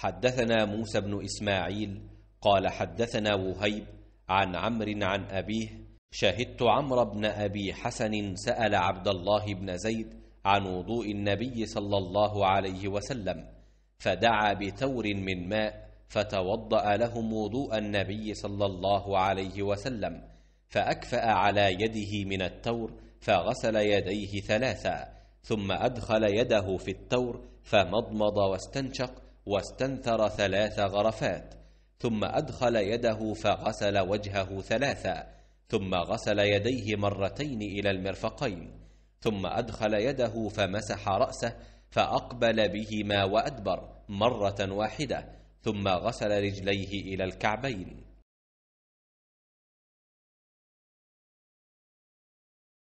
حدثنا موسى بن إسماعيل قال حدثنا وهيب عن عمرو عن أبيه شهدت عمرو بن أبي حسن سأل عبد الله بن زيد عن وضوء النبي صلى الله عليه وسلم فدعا بتور من ماء فتوضأ لهم وضوء النبي صلى الله عليه وسلم فأكفأ على يده من التور فغسل يديه ثلاثا ثم أدخل يده في التور فمضمض واستنشق واستنثر ثلاث غرفات ثم أدخل يده فغسل وجهه ثلاثا ثم غسل يديه مرتين إلى المرفقين ثم أدخل يده فمسح رأسه فأقبل بهما وأدبر مرة واحدة ثم غسل رجليه إلى الكعبين